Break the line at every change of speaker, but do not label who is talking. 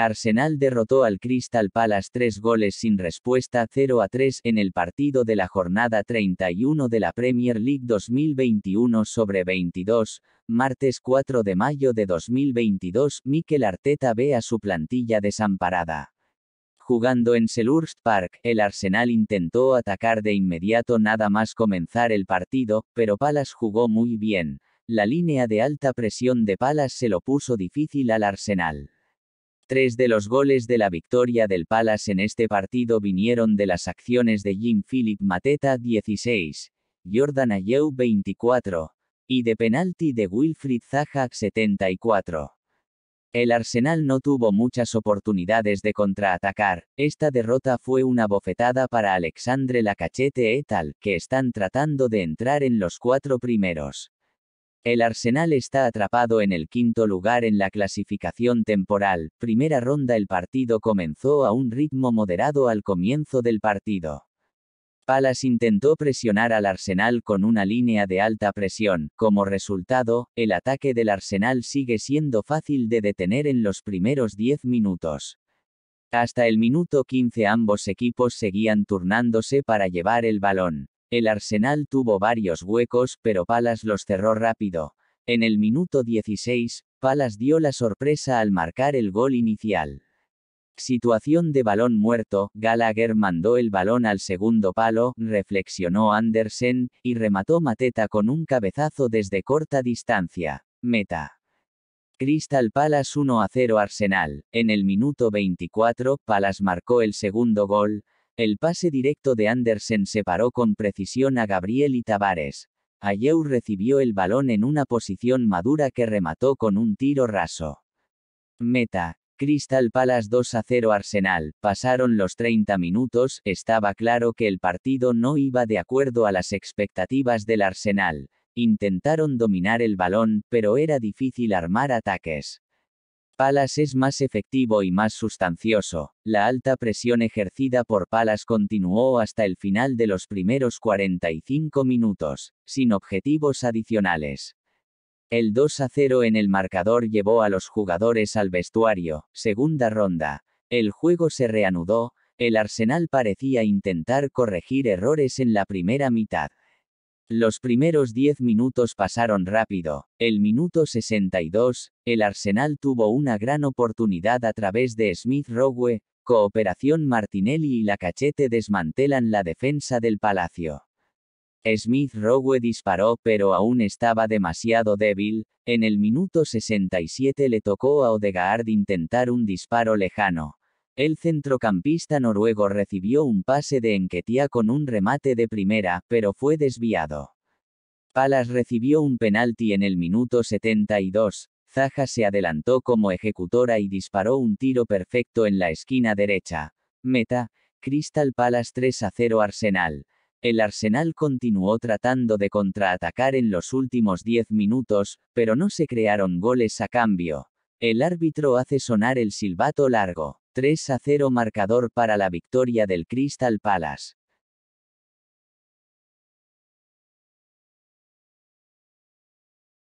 Arsenal derrotó al Crystal Palace tres goles sin respuesta 0 a 3 en el partido de la jornada 31 de la Premier League 2021 sobre 22, martes 4 de mayo de 2022. Mikel Arteta ve a su plantilla desamparada. Jugando en Selhurst Park, el Arsenal intentó atacar de inmediato nada más comenzar el partido, pero Palace jugó muy bien. La línea de alta presión de Palace se lo puso difícil al Arsenal. Tres de los goles de la victoria del Palace en este partido vinieron de las acciones de Jean-Philippe Mateta 16, Jordan Ayew 24, y de penalti de Wilfried Zaha 74. El Arsenal no tuvo muchas oportunidades de contraatacar, esta derrota fue una bofetada para Alexandre Lacachete et al, que están tratando de entrar en los cuatro primeros. El Arsenal está atrapado en el quinto lugar en la clasificación temporal. Primera ronda el partido comenzó a un ritmo moderado al comienzo del partido. Palas intentó presionar al Arsenal con una línea de alta presión. Como resultado, el ataque del Arsenal sigue siendo fácil de detener en los primeros 10 minutos. Hasta el minuto 15 ambos equipos seguían turnándose para llevar el balón. El Arsenal tuvo varios huecos, pero Palas los cerró rápido. En el minuto 16, Palas dio la sorpresa al marcar el gol inicial. Situación de balón muerto, Gallagher mandó el balón al segundo palo, reflexionó Andersen, y remató Mateta con un cabezazo desde corta distancia. Meta. Crystal Palas 1 0 Arsenal. En el minuto 24, Palas marcó el segundo gol, el pase directo de Andersen separó con precisión a Gabriel y Tavares. Ayew recibió el balón en una posición madura que remató con un tiro raso. Meta. Crystal Palace 2 a 0 Arsenal. Pasaron los 30 minutos, estaba claro que el partido no iba de acuerdo a las expectativas del Arsenal. Intentaron dominar el balón, pero era difícil armar ataques palas es más efectivo y más sustancioso. La alta presión ejercida por palas continuó hasta el final de los primeros 45 minutos, sin objetivos adicionales. El 2 a 0 en el marcador llevó a los jugadores al vestuario, segunda ronda. El juego se reanudó, el Arsenal parecía intentar corregir errores en la primera mitad. Los primeros 10 minutos pasaron rápido. El minuto 62, el Arsenal tuvo una gran oportunidad a través de Smith Rowe, Cooperación Martinelli y la cachete desmantelan la defensa del Palacio. Smith Rowe disparó pero aún estaba demasiado débil, en el minuto 67 le tocó a Odegaard intentar un disparo lejano, el centrocampista noruego recibió un pase de enquetía con un remate de primera, pero fue desviado. Palas recibió un penalti en el minuto 72, Zaja se adelantó como ejecutora y disparó un tiro perfecto en la esquina derecha. Meta, Crystal Palace 3 0 Arsenal. El Arsenal continuó tratando de contraatacar en los últimos 10 minutos, pero no se crearon goles a cambio. El árbitro hace sonar el silbato largo. 3 a 0 marcador para la victoria del Crystal Palace.